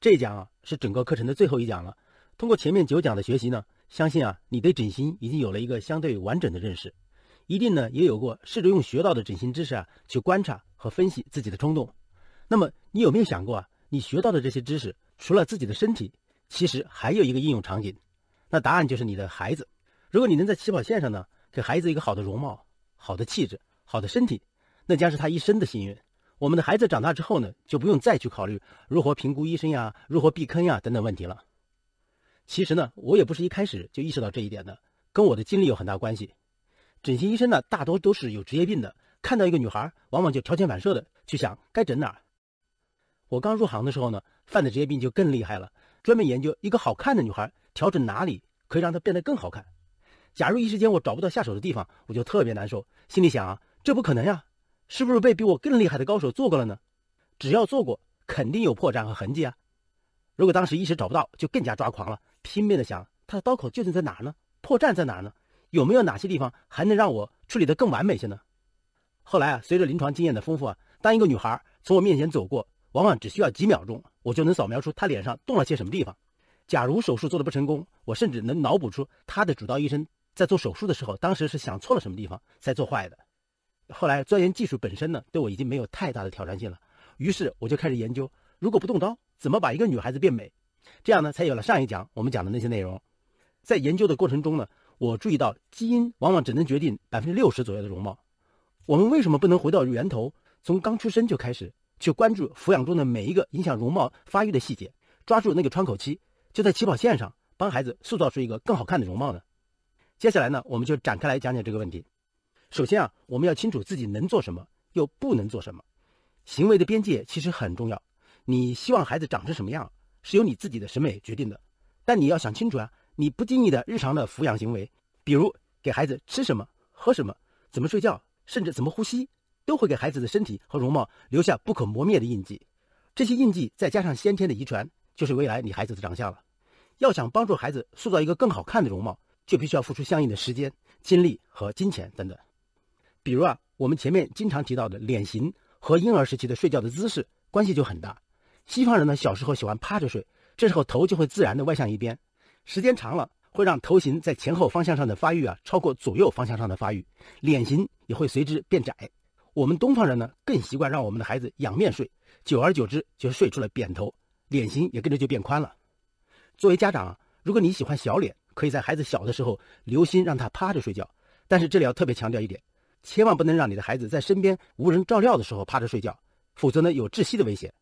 这一讲啊，是整个课程的最后一讲了。通过前面九讲的学习呢，相信啊，你对整形已经有了一个相对完整的认识，一定呢也有过试着用学到的整形知识啊去观察和分析自己的冲动。那么你有没有想过啊，你学到的这些知识，除了自己的身体，其实还有一个应用场景。那答案就是你的孩子。如果你能在起跑线上呢，给孩子一个好的容貌、好的气质、好的身体，那将是他一生的幸运。我们的孩子长大之后呢，就不用再去考虑如何评估医生呀、如何避坑呀等等问题了。其实呢，我也不是一开始就意识到这一点的，跟我的经历有很大关系。整形医生呢，大多都是有职业病的，看到一个女孩，往往就条件反射的去想该整哪儿。我刚入行的时候呢，犯的职业病就更厉害了，专门研究一个好看的女孩，调整哪里可以让她变得更好看。假如一时间我找不到下手的地方，我就特别难受，心里想啊，这不可能呀。是不是被比我更厉害的高手做过了呢？只要做过，肯定有破绽和痕迹啊。如果当时一时找不到，就更加抓狂了，拼命的想，他的刀口究竟在哪呢？破绽在哪呢？有没有哪些地方还能让我处理得更完美些呢？后来啊，随着临床经验的丰富啊，当一个女孩从我面前走过，往往只需要几秒钟，我就能扫描出她脸上动了些什么地方。假如手术做得不成功，我甚至能脑补出她的主刀医生在做手术的时候，当时是想错了什么地方才做坏的。后来钻研技术本身呢，对我已经没有太大的挑战性了。于是我就开始研究，如果不动刀，怎么把一个女孩子变美？这样呢，才有了上一讲我们讲的那些内容。在研究的过程中呢，我注意到基因往往只能决定百分之六十左右的容貌。我们为什么不能回到源头，从刚出生就开始去关注抚养中的每一个影响容貌发育的细节，抓住那个窗口期，就在起跑线上帮孩子塑造出一个更好看的容貌呢？接下来呢，我们就展开来讲讲这个问题。首先啊，我们要清楚自己能做什么，又不能做什么。行为的边界其实很重要。你希望孩子长成什么样，是由你自己的审美决定的。但你要想清楚啊，你不经意的日常的抚养行为，比如给孩子吃什么、喝什么、怎么睡觉，甚至怎么呼吸，都会给孩子的身体和容貌留下不可磨灭的印记。这些印记再加上先天的遗传，就是未来你孩子的长相了。要想帮助孩子塑造一个更好看的容貌，就必须要付出相应的时间、精力和金钱等等。比如啊，我们前面经常提到的脸型和婴儿时期的睡觉的姿势关系就很大。西方人呢，小时候喜欢趴着睡，这时候头就会自然的歪向一边，时间长了会让头型在前后方向上的发育啊超过左右方向上的发育，脸型也会随之变窄。我们东方人呢更习惯让我们的孩子仰面睡，久而久之就睡出了扁头，脸型也跟着就变宽了。作为家长，啊，如果你喜欢小脸，可以在孩子小的时候留心让他趴着睡觉，但是这里要特别强调一点。千万不能让你的孩子在身边无人照料的时候趴着睡觉，否则呢有窒息的危险。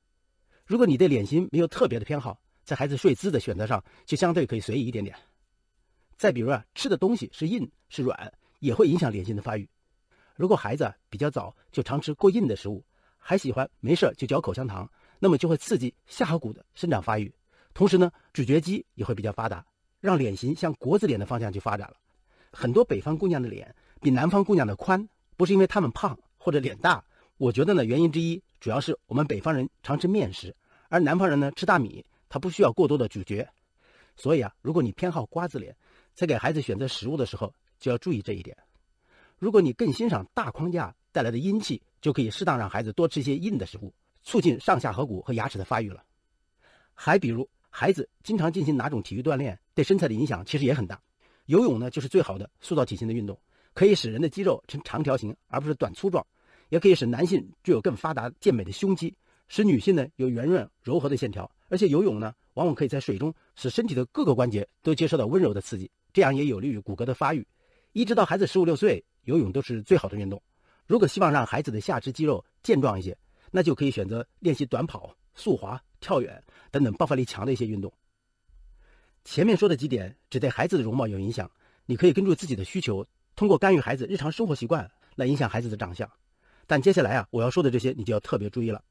如果你的脸型没有特别的偏好，在孩子睡姿的选择上就相对可以随意一点点。再比如啊，吃的东西是硬是软，也会影响脸型的发育。如果孩子比较早就常吃过硬的食物，还喜欢没事就嚼口香糖，那么就会刺激下颌骨的生长发育，同时呢咀嚼肌也会比较发达，让脸型向国字脸的方向去发展了。很多北方姑娘的脸。比南方姑娘的宽，不是因为她们胖或者脸大。我觉得呢，原因之一主要是我们北方人常吃面食，而南方人呢吃大米，他不需要过多的咀嚼。所以啊，如果你偏好瓜子脸，在给孩子选择食物的时候就要注意这一点。如果你更欣赏大框架带来的阴气，就可以适当让孩子多吃一些硬的食物，促进上下颌骨和牙齿的发育了。还比如，孩子经常进行哪种体育锻炼，对身材的影响其实也很大。游泳呢，就是最好的塑造体型的运动。可以使人的肌肉呈长条形，而不是短粗状；也可以使男性具有更发达健美的胸肌，使女性呢有圆润柔和的线条。而且游泳呢，往往可以在水中使身体的各个关节都接受到温柔的刺激，这样也有利于骨骼的发育。一直到孩子十五六岁，游泳都是最好的运动。如果希望让孩子的下肢肌肉健壮一些，那就可以选择练习短跑、速滑、跳远等等爆发力强的一些运动。前面说的几点只对孩子的容貌有影响，你可以根据自己的需求。通过干预孩子日常生活习惯来影响孩子的长相，但接下来啊，我要说的这些你就要特别注意了。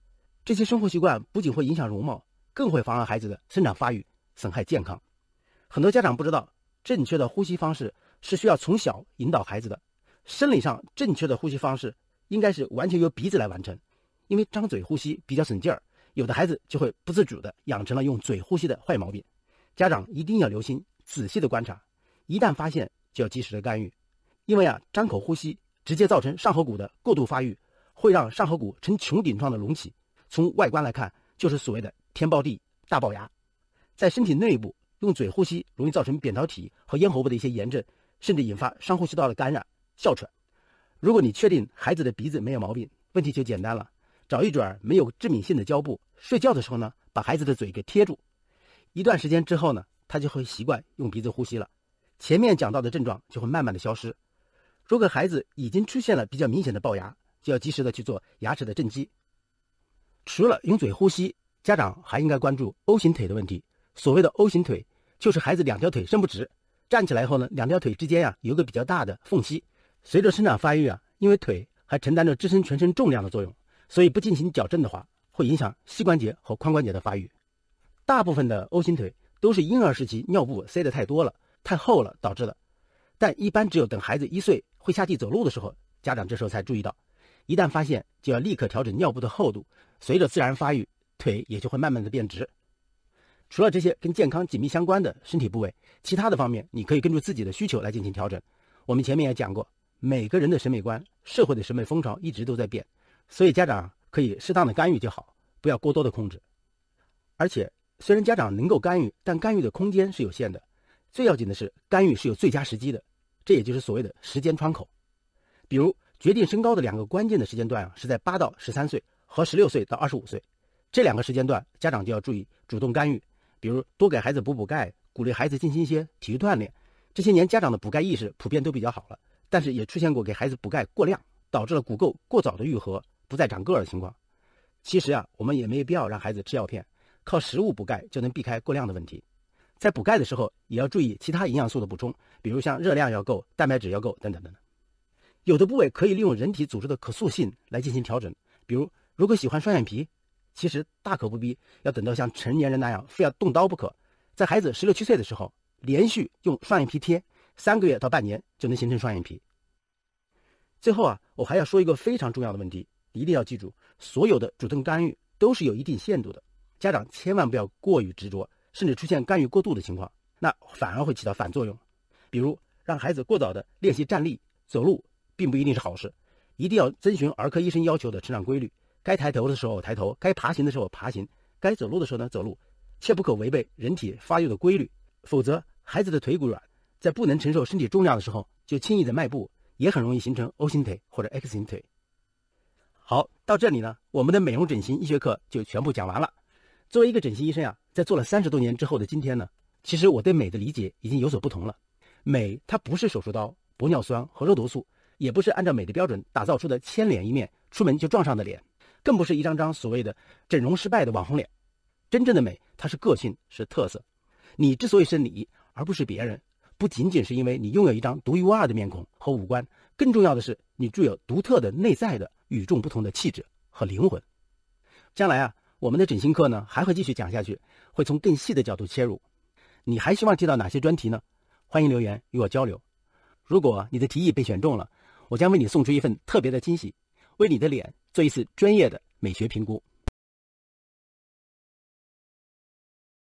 这些生活习惯不仅会影响容貌，更会妨碍孩子的生长发育，损害健康。很多家长不知道，正确的呼吸方式是需要从小引导孩子的。生理上正确的呼吸方式应该是完全由鼻子来完成，因为张嘴呼吸比较省劲儿，有的孩子就会不自主的养成了用嘴呼吸的坏毛病。家长一定要留心，仔细的观察，一旦发现就要及时的干预。因为啊，张口呼吸直接造成上颌骨的过度发育，会让上颌骨呈穹顶状的隆起，从外观来看就是所谓的“天包地”大龅牙。在身体内部，用嘴呼吸容易造成扁桃体和咽喉部的一些炎症，甚至引发上呼吸道的感染、哮喘。如果你确定孩子的鼻子没有毛病，问题就简单了，找一卷没有致敏性的胶布，睡觉的时候呢，把孩子的嘴给贴住，一段时间之后呢，他就会习惯用鼻子呼吸了，前面讲到的症状就会慢慢的消失。如果孩子已经出现了比较明显的龅牙，就要及时的去做牙齿的正畸。除了用嘴呼吸，家长还应该关注 O 型腿的问题。所谓的 O 型腿，就是孩子两条腿伸不直，站起来后呢，两条腿之间呀有个比较大的缝隙。随着生长发育啊，因为腿还承担着支撑全身重量的作用，所以不进行矫正的话，会影响膝关节和髋关节的发育。大部分的 O 型腿都是婴儿时期尿布塞的太多了、太厚了导致的，但一般只有等孩子一岁。会下地走路的时候，家长这时候才注意到，一旦发现就要立刻调整尿布的厚度。随着自然发育，腿也就会慢慢的变直。除了这些跟健康紧密相关的身体部位，其他的方面你可以根据自己的需求来进行调整。我们前面也讲过，每个人的审美观、社会的审美风潮一直都在变，所以家长可以适当的干预就好，不要过多的控制。而且，虽然家长能够干预，但干预的空间是有限的。最要紧的是，干预是有最佳时机的。这也就是所谓的时间窗口，比如决定身高的两个关键的时间段啊，是在八到十三岁和十六岁到二十五岁这两个时间段，家长就要注意主动干预，比如多给孩子补补钙，鼓励孩子进行一些体育锻炼。这些年，家长的补钙意识普遍都比较好了，但是也出现过给孩子补钙过量，导致了骨垢过早的愈合，不再长个儿的情况。其实啊，我们也没必要让孩子吃药片，靠食物补钙就能避开过量的问题。在补钙的时候，也要注意其他营养素的补充，比如像热量要够、蛋白质要够等等等等。有的部位可以利用人体组织的可塑性来进行调整，比如如果喜欢双眼皮，其实大可不必要等到像成年人那样非要动刀不可。在孩子十六七岁的时候，连续用双眼皮贴三个月到半年，就能形成双眼皮。最后啊，我还要说一个非常重要的问题，一定要记住，所有的主动干预都是有一定限度的，家长千万不要过于执着。甚至出现干预过度的情况，那反而会起到反作用。比如，让孩子过早的练习站立、走路，并不一定是好事。一定要遵循儿科医生要求的成长规律，该抬头的时候抬头，该爬行的时候爬行，该走路的时候呢走路，切不可违背人体发育的规律。否则，孩子的腿骨软，在不能承受身体重量的时候就轻易的迈步，也很容易形成 O 型腿或者 X 型腿。好，到这里呢，我们的美容整形医学课就全部讲完了。作为一个整形医生啊。在做了三十多年之后的今天呢，其实我对美的理解已经有所不同了。美它不是手术刀、玻尿酸和肉毒素，也不是按照美的标准打造出的千脸一面，出门就撞上的脸，更不是一张张所谓的整容失败的网红脸。真正的美，它是个性，是特色。你之所以是你，而不是别人，不仅仅是因为你拥有一张独一无二的面孔和五官，更重要的是你具有独特的内在的与众不同的气质和灵魂。将来啊。我们的整形课呢还会继续讲下去，会从更细的角度切入。你还希望听到哪些专题呢？欢迎留言与我交流。如果你的提议被选中了，我将为你送出一份特别的惊喜，为你的脸做一次专业的美学评估。